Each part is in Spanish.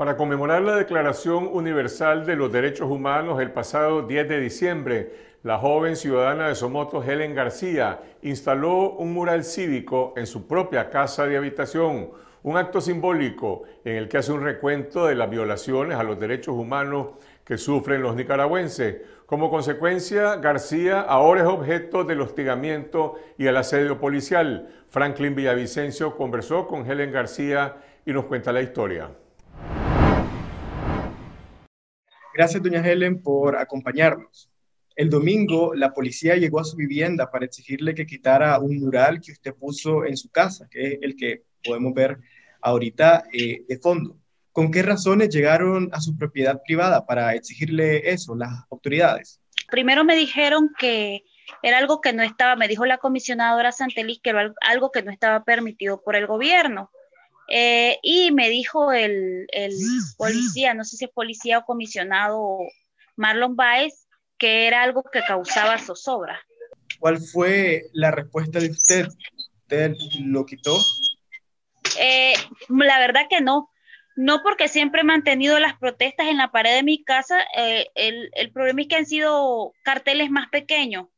Para conmemorar la Declaración Universal de los Derechos Humanos el pasado 10 de diciembre, la joven ciudadana de Somoto, Helen García, instaló un mural cívico en su propia casa de habitación, un acto simbólico en el que hace un recuento de las violaciones a los derechos humanos que sufren los nicaragüenses. Como consecuencia, García ahora es objeto del hostigamiento y el asedio policial. Franklin Villavicencio conversó con Helen García y nos cuenta la historia. Gracias, doña Helen, por acompañarnos. El domingo, la policía llegó a su vivienda para exigirle que quitara un mural que usted puso en su casa, que es el que podemos ver ahorita eh, de fondo. ¿Con qué razones llegaron a su propiedad privada para exigirle eso las autoridades? Primero me dijeron que era algo que no estaba, me dijo la comisionadora Santelis, que era algo que no estaba permitido por el gobierno. Eh, y me dijo el, policía, no sé si es policía o comisionado Marlon Baez, que era algo que causaba zozobra. ¿Cuál fue la respuesta de usted? ¿Usted lo quitó? Eh, la verdad que no. No porque siempre he mantenido las protestas en la pared de mi casa. Eh, el problema es que han sido carteles más pequeños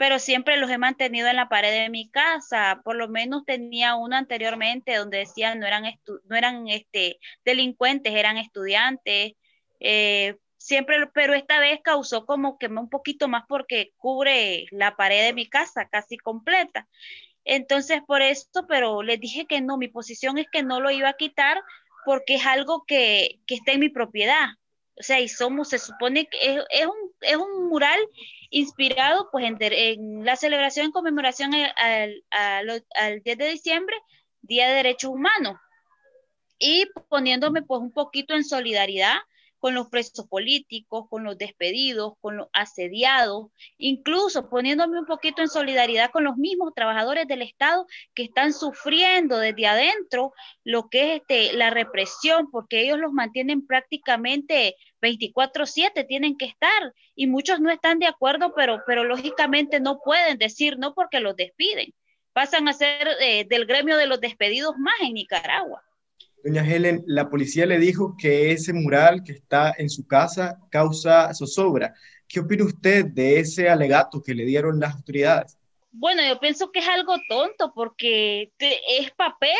pero siempre los he mantenido en la pared de mi casa. Por lo menos tenía uno anteriormente donde decían no eran, no eran este, delincuentes, eran estudiantes. Eh, siempre, pero esta vez causó como que un poquito más porque cubre la pared de mi casa casi completa. Entonces, por esto, pero les dije que no, mi posición es que no lo iba a quitar porque es algo que, que está en mi propiedad. O sea, y somos, se supone que es un es un mural inspirado pues, en, la celebración en conmemoración al, 10 de diciembre, Día de Derechos Humanos. Y poniéndome pues un poquito en solidaridad con los presos políticos, con los despedidos, con los asediados, incluso poniéndome un poquito en solidaridad con los mismos trabajadores del Estado que están sufriendo desde adentro lo que es este, la represión, porque ellos los mantienen prácticamente 24/7, tienen que estar y muchos no están de acuerdo, pero, lógicamente no pueden decir no porque los despiden. Pasan a ser eh, del gremio de los despedidos más en Nicaragua. Doña Helen, la policía le dijo que ese mural que está en su casa causa zozobra. ¿Qué opina usted de ese alegato que le dieron las autoridades? Bueno, yo pienso que es algo tonto porque es papel,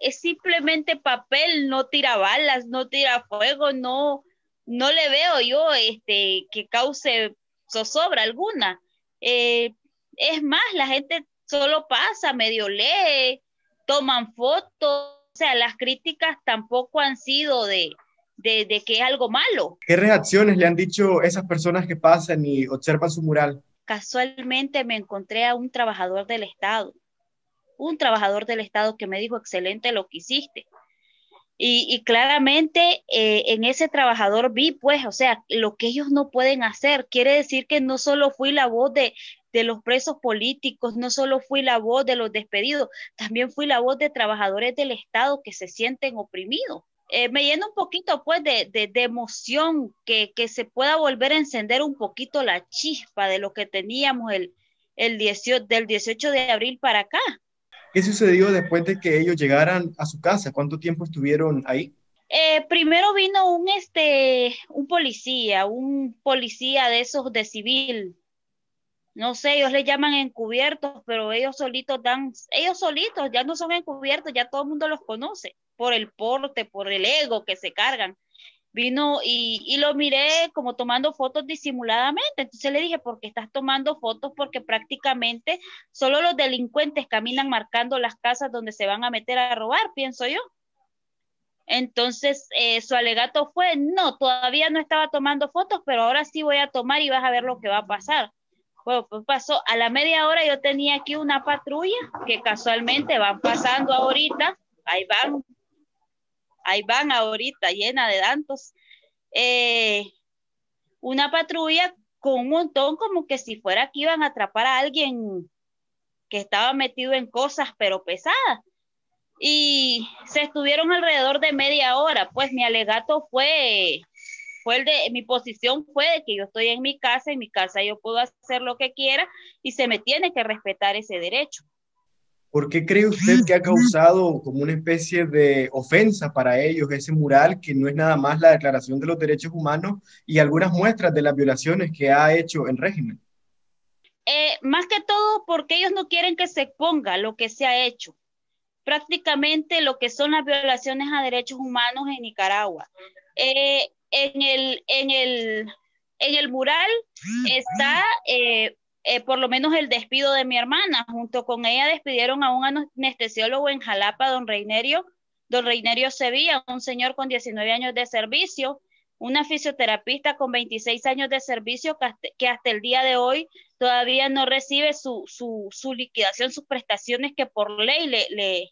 es simplemente papel, no tira balas, no tira fuego, no, no le veo yo este, que cause zozobra alguna. Eh, es más, la gente solo pasa, medio lee, toman fotos o sea, las críticas tampoco han sido de, de, que es algo malo. ¿Qué reacciones le han dicho esas personas que pasan y observan su mural? Casualmente me encontré a un trabajador del Estado, un trabajador del Estado que me dijo, excelente lo que hiciste. Y, claramente eh, en ese trabajador vi, pues, o sea, lo que ellos no pueden hacer. Quiere decir que no solo fui la voz de de los presos políticos, no solo fui la voz de los despedidos, también fui la voz de trabajadores del Estado que se sienten oprimidos. Eh, me llena un poquito pues de, emoción que, se pueda volver a encender un poquito la chispa de lo que teníamos el, 18, del 18 de abril para acá. ¿Qué sucedió después de que ellos llegaran a su casa? ¿Cuánto tiempo estuvieron ahí? Eh, primero vino un, este, un policía, un policía de esos de civil, no sé, ellos le llaman encubiertos, pero ellos solitos dan, ellos solitos ya no son encubiertos, ya todo el mundo los conoce por el porte, por el ego que se cargan. Vino y, lo miré como tomando fotos disimuladamente. Entonces le dije, ¿por qué estás tomando fotos? Porque prácticamente solo los delincuentes caminan marcando las casas donde se van a meter a robar, pienso yo. Entonces, eh, su alegato fue, no, todavía no estaba tomando fotos, pero ahora sí voy a tomar y vas a ver lo que va a pasar pues pasó a la media hora, yo tenía aquí una patrulla que casualmente van pasando ahorita, ahí van, ahí van ahorita, llena de tantos. Eh, una patrulla con un montón como que si fuera que iban a atrapar a alguien que estaba metido en cosas pero pesadas. Y se estuvieron alrededor de media hora, pues mi alegato fue fue de, mi posición fue de que yo estoy en mi casa, en mi casa yo puedo hacer lo que quiera y se me tiene que respetar ese derecho. ¿Por qué cree usted que ha causado como una especie de ofensa para ellos ese mural que no es nada más la Declaración de los Derechos Humanos y algunas muestras de las violaciones que ha hecho el régimen? Eh, más que todo porque ellos no quieren que se exponga lo que se ha hecho. Prácticamente lo que son las violaciones a derechos humanos en Nicaragua. Eh, en el, en el, el mural está eh, eh, por lo menos el despido de mi hermana. Junto con ella despidieron a un anestesiólogo en Jalapa, don Reinerio, don Reinerio Sevilla, un señor con 19 años de servicio, una fisioterapista con 26 años de servicio que hasta, el día de hoy todavía no recibe su, liquidación, sus prestaciones que por ley le,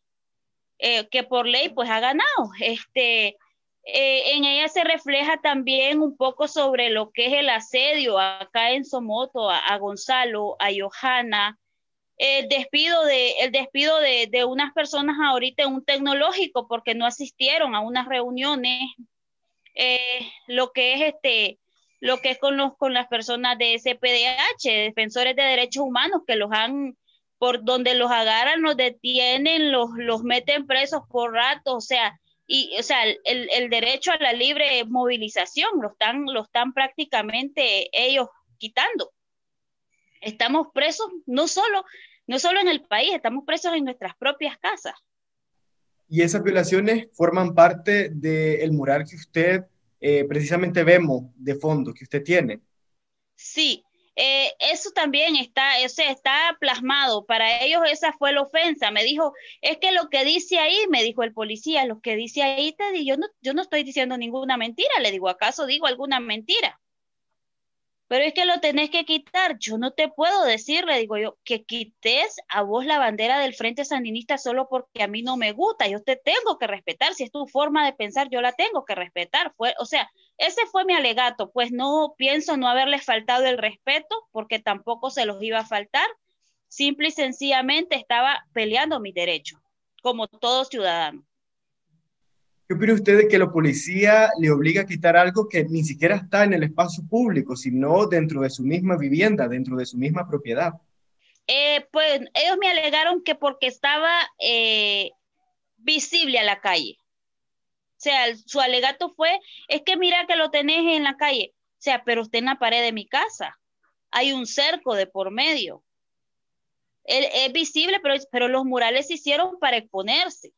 eh, que por ley pues ha ganado. Este, eh, en ella se refleja también un poco sobre lo que es el asedio acá en Somoto, a, Gonzalo, a Johanna, el despido, de, el despido de, unas personas ahorita en un tecnológico porque no asistieron a unas reuniones, eh, lo que es este lo que es con, las personas de SPDH, defensores de derechos humanos, que los han, por donde los agarran, los detienen, los, los meten presos por rato, o sea, y, o sea, el, derecho a la libre movilización lo están, lo están prácticamente ellos quitando. Estamos presos no solo, no en el país, estamos presos en nuestras propias casas. Y esas violaciones forman parte del mural que usted eh, precisamente vemos de fondo, que usted tiene. Sí, eh, eso también está, ese está plasmado. Para ellos esa fue la ofensa. Me dijo, es que lo que dice ahí, me dijo el policía, lo que dice ahí, te yo no, yo no estoy diciendo ninguna mentira. Le digo, ¿acaso digo alguna mentira? pero es que lo tenés que quitar. Yo no te puedo decir, le digo yo, que quites a vos la bandera del Frente Sandinista solo porque a mí no me gusta. Yo te tengo que respetar. Si es tu forma de pensar, yo la tengo que respetar. Fue, o sea, ese fue mi alegato. Pues no pienso no haberles faltado el respeto porque tampoco se los iba a faltar. Simple y sencillamente estaba peleando mi derecho, como todo ciudadano. ¿Qué opina usted de que la policía le obliga a quitar algo que ni siquiera está en el espacio público, sino dentro de su misma vivienda, dentro de su misma propiedad? Eh, pues ellos me alegaron que porque estaba eh, visible a la calle. O sea, su alegato fue, es que mira que lo tenés en la calle. O sea, pero usted en la pared de mi casa. Hay un cerco de por medio. es visible, pero, pero los murales se hicieron para exponerse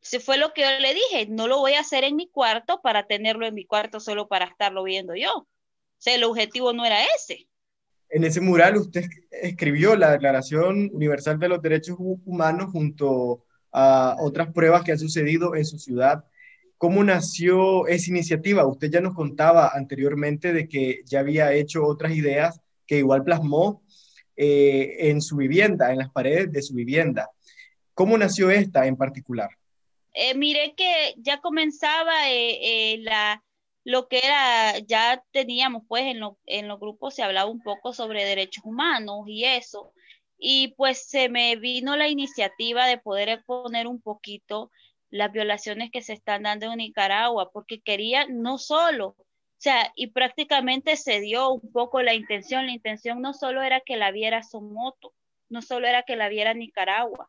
se fue lo que yo le dije, no lo voy a hacer en mi cuarto para tenerlo en mi cuarto solo para estarlo viendo yo. O sea, el objetivo no era ese. En ese mural usted escribió la Declaración Universal de los Derechos Humanos junto a otras pruebas que han sucedido en su ciudad. ¿Cómo nació esa iniciativa? Usted ya nos contaba anteriormente de que ya había hecho otras ideas que igual plasmó eh, en su vivienda, en las paredes de su vivienda. ¿Cómo nació esta en particular? eh, miré que ya comenzaba eh, eh, lo que era, ya teníamos pues en, en los grupos se hablaba un poco sobre derechos humanos y eso, y pues se me vino la iniciativa de poder exponer un poquito las violaciones que se están dando en Nicaragua, porque quería no solo, o sea, y prácticamente se dio un poco la intención, la intención no solo era que la viera Somoto, no solo era que la viera Nicaragua,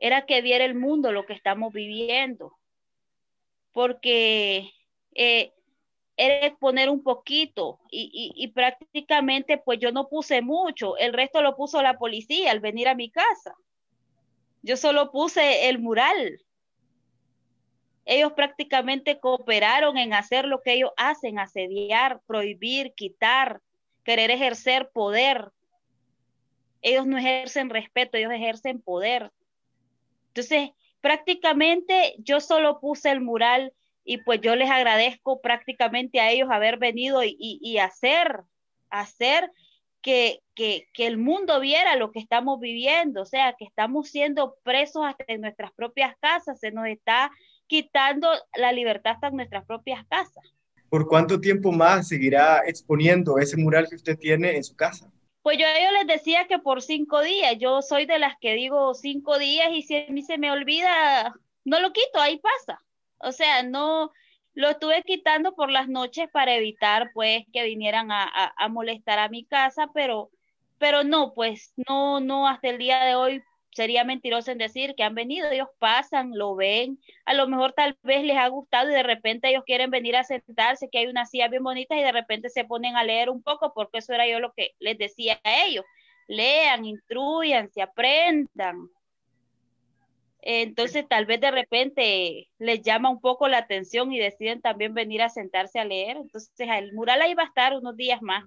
era que viera el mundo lo que estamos viviendo, porque eh, era exponer un poquito y, y, prácticamente pues yo no puse mucho, el resto lo puso la policía al venir a mi casa. Yo solo puse el mural. Ellos prácticamente cooperaron en hacer lo que ellos hacen, asediar, prohibir, quitar, querer ejercer poder. Ellos no ejercen respeto, ellos ejercen poder. Entonces, prácticamente yo solo puse el mural y pues yo les agradezco prácticamente a ellos haber venido y, hacer, hacer que, que, el mundo viera lo que estamos viviendo, o sea, que estamos siendo presos hasta en nuestras propias casas, se nos está quitando la libertad hasta en nuestras propias casas. ¿Por cuánto tiempo más seguirá exponiendo ese mural que usted tiene en su casa? Pues yo a ellos les decía que por cinco días, yo soy de las que digo cinco días y si a mí se me olvida, no lo quito, ahí pasa. O sea, no, lo estuve quitando por las noches para evitar pues que vinieran a, a molestar a mi casa, pero, pero no, pues no, no, hasta el día de hoy sería mentiroso en decir que han venido, ellos pasan, lo ven, a lo mejor tal vez les ha gustado y de repente ellos quieren venir a sentarse, que hay una silla bien bonita, y de repente se ponen a leer un poco, porque eso era yo lo que les decía a ellos, lean, instruyan, se aprendan. Entonces tal vez de repente les llama un poco la atención y deciden también venir a sentarse a leer. Entonces el mural ahí va a estar unos días más.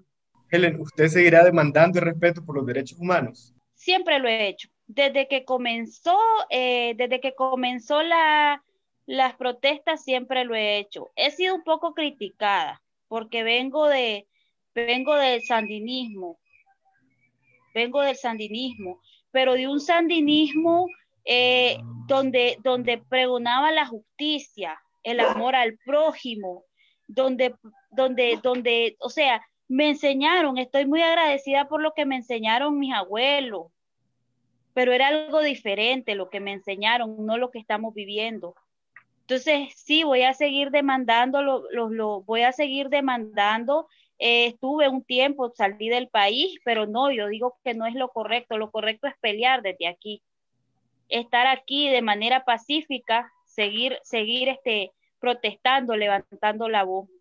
Helen, ¿usted seguirá demandando el respeto por los derechos humanos? Siempre lo he hecho desde que comenzó, eh, desde que comenzó la, las protestas siempre lo he hecho. He sido un poco criticada porque vengo de, vengo del sandinismo, vengo del sandinismo, pero de un sandinismo eh, donde, donde pregonaba la justicia, el amor al prójimo, donde, donde, donde, o sea, me enseñaron, estoy muy agradecida por lo que me enseñaron mis abuelos, pero era algo diferente lo que me enseñaron, no lo que estamos viviendo. Entonces, sí, voy a seguir demandando, lo, voy a seguir demandando. Eh, estuve un tiempo, salí del país, pero no, yo digo que no es lo correcto, lo correcto es pelear desde aquí, estar aquí de manera pacífica, seguir, seguir este, protestando, levantando la voz.